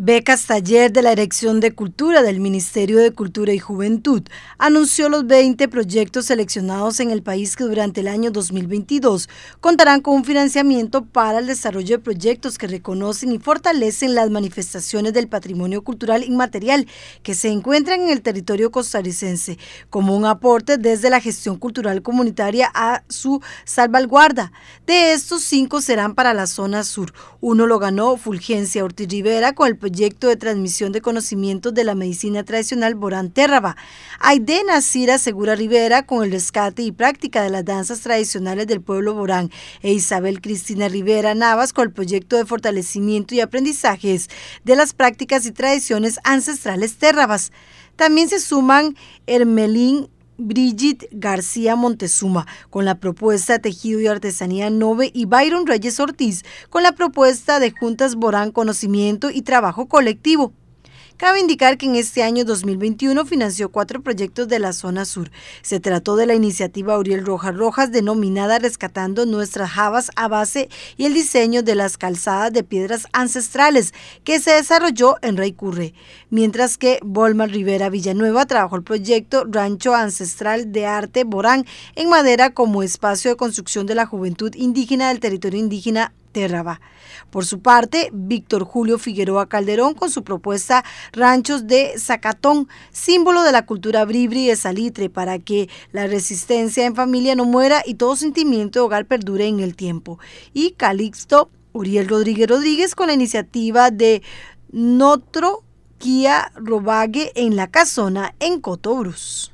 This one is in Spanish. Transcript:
Becas Taller de la Dirección de Cultura del Ministerio de Cultura y Juventud anunció los 20 proyectos seleccionados en el país que durante el año 2022 contarán con un financiamiento para el desarrollo de proyectos que reconocen y fortalecen las manifestaciones del patrimonio cultural inmaterial que se encuentran en el territorio costarricense, como un aporte desde la gestión cultural comunitaria a su salvaguarda. De estos, cinco serán para la zona sur. Uno lo ganó Fulgencia Ortiz Rivera con el proyecto de transmisión de conocimientos de la medicina tradicional Borán Térraba. Aide Nasira Segura Rivera con el rescate y práctica de las danzas tradicionales del pueblo Borán e Isabel Cristina Rivera Navas con el proyecto de fortalecimiento y aprendizajes de las prácticas y tradiciones ancestrales térrabas. También se suman Hermelín Brigitte García Montezuma con la propuesta Tejido y Artesanía Nove y Byron Reyes Ortiz con la propuesta de Juntas Borán Conocimiento y Trabajo Colectivo. Cabe indicar que en este año 2021 financió cuatro proyectos de la zona sur. Se trató de la iniciativa Uriel Rojas Rojas denominada Rescatando nuestras Javas a base y el diseño de las calzadas de piedras ancestrales que se desarrolló en Rey Curre, mientras que Bolma Rivera Villanueva trabajó el proyecto Rancho Ancestral de Arte Borán en madera como espacio de construcción de la juventud indígena del territorio indígena por su parte, Víctor Julio Figueroa Calderón con su propuesta Ranchos de Zacatón, símbolo de la cultura bribri de Salitre, para que la resistencia en familia no muera y todo sentimiento de hogar perdure en el tiempo. Y Calixto Uriel Rodríguez Rodríguez con la iniciativa de Notro Robague en la casona en Cotobrus.